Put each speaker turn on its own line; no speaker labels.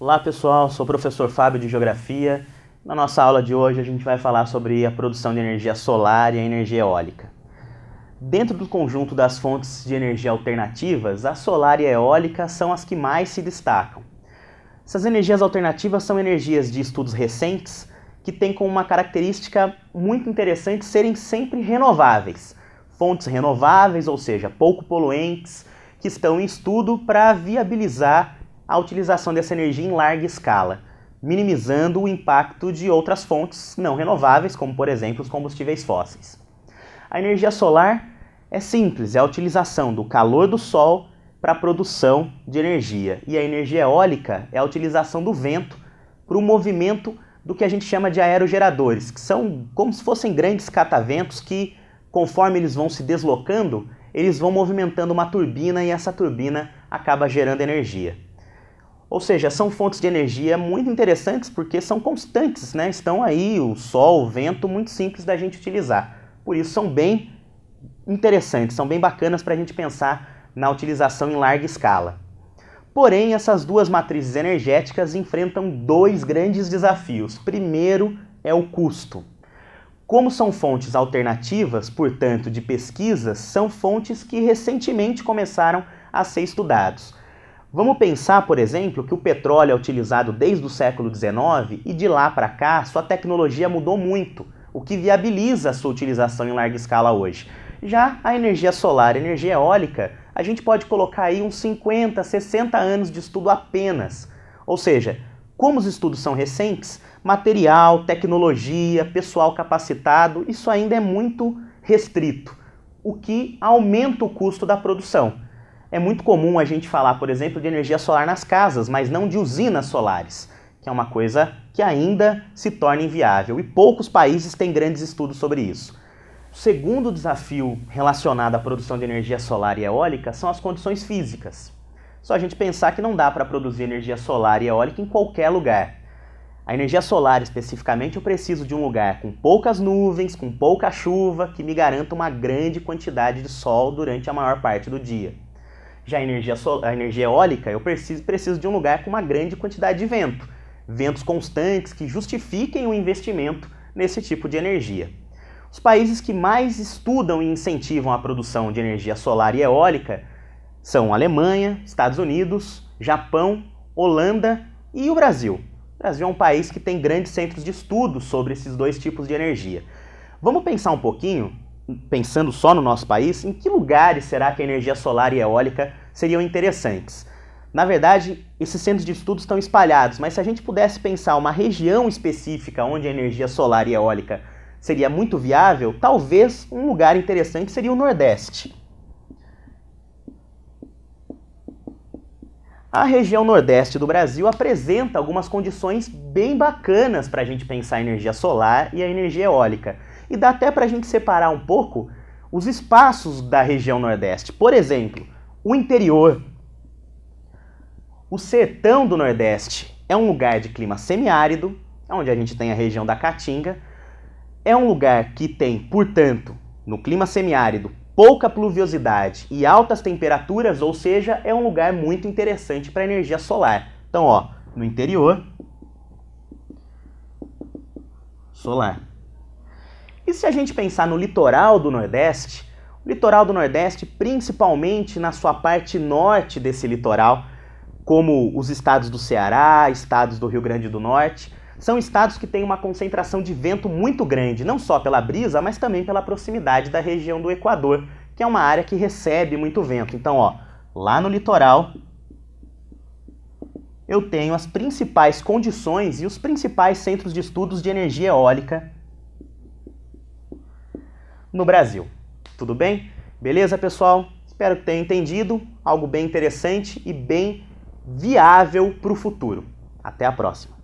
Olá pessoal, sou o professor Fábio de Geografia. Na nossa aula de hoje a gente vai falar sobre a produção de energia solar e a energia eólica. Dentro do conjunto das fontes de energia alternativas, a solar e a eólica são as que mais se destacam. Essas energias alternativas são energias de estudos recentes que têm como uma característica muito interessante serem sempre renováveis. Fontes renováveis, ou seja, pouco poluentes, que estão em estudo para viabilizar a utilização dessa energia em larga escala, minimizando o impacto de outras fontes não renováveis, como por exemplo os combustíveis fósseis. A energia solar é simples, é a utilização do calor do sol para a produção de energia. E a energia eólica é a utilização do vento para o movimento do que a gente chama de aerogeradores, que são como se fossem grandes cataventos que, conforme eles vão se deslocando, eles vão movimentando uma turbina e essa turbina acaba gerando energia. Ou seja, são fontes de energia muito interessantes porque são constantes, né? Estão aí o sol, o vento, muito simples da gente utilizar. Por isso são bem interessantes, são bem bacanas para a gente pensar na utilização em larga escala. Porém, essas duas matrizes energéticas enfrentam dois grandes desafios. Primeiro é o custo. Como são fontes alternativas, portanto, de pesquisas, são fontes que recentemente começaram a ser estudados. Vamos pensar, por exemplo, que o petróleo é utilizado desde o século XIX e de lá para cá sua tecnologia mudou muito, o que viabiliza a sua utilização em larga escala hoje. Já a energia solar, a energia eólica, a gente pode colocar aí uns 50, 60 anos de estudo apenas. Ou seja, como os estudos são recentes, material, tecnologia, pessoal capacitado, isso ainda é muito restrito, o que aumenta o custo da produção. É muito comum a gente falar, por exemplo, de energia solar nas casas, mas não de usinas solares, que é uma coisa que ainda se torna inviável e poucos países têm grandes estudos sobre isso. O segundo desafio relacionado à produção de energia solar e eólica são as condições físicas. Só a gente pensar que não dá para produzir energia solar e eólica em qualquer lugar. A energia solar, especificamente, eu preciso de um lugar com poucas nuvens, com pouca chuva, que me garanta uma grande quantidade de sol durante a maior parte do dia. Já a energia, a energia eólica, eu preciso, preciso de um lugar com uma grande quantidade de vento, ventos constantes que justifiquem o investimento nesse tipo de energia. Os países que mais estudam e incentivam a produção de energia solar e eólica são Alemanha, Estados Unidos, Japão, Holanda e o Brasil. O Brasil é um país que tem grandes centros de estudo sobre esses dois tipos de energia. Vamos pensar um pouquinho, pensando só no nosso país, em que lugares será que a energia solar e eólica seriam interessantes. Na verdade, esses centros de estudos estão espalhados, mas se a gente pudesse pensar uma região específica onde a energia solar e eólica seria muito viável, talvez um lugar interessante seria o Nordeste. A região Nordeste do Brasil apresenta algumas condições bem bacanas para a gente pensar a energia solar e a energia eólica. E dá até para a gente separar um pouco os espaços da região Nordeste. Por exemplo, o interior. O sertão do Nordeste é um lugar de clima semiárido, onde a gente tem a região da Caatinga. É um lugar que tem, portanto, no clima semiárido, pouca pluviosidade e altas temperaturas, ou seja, é um lugar muito interessante para energia solar. Então, ó, no interior, solar. E se a gente pensar no litoral do Nordeste, o litoral do Nordeste, principalmente na sua parte norte desse litoral, como os estados do Ceará, estados do Rio Grande do Norte, são estados que têm uma concentração de vento muito grande, não só pela brisa, mas também pela proximidade da região do Equador, que é uma área que recebe muito vento. Então, ó, lá no litoral eu tenho as principais condições e os principais centros de estudos de energia eólica no Brasil. Tudo bem? Beleza, pessoal? Espero que tenha entendido algo bem interessante e bem viável para o futuro. Até a próxima!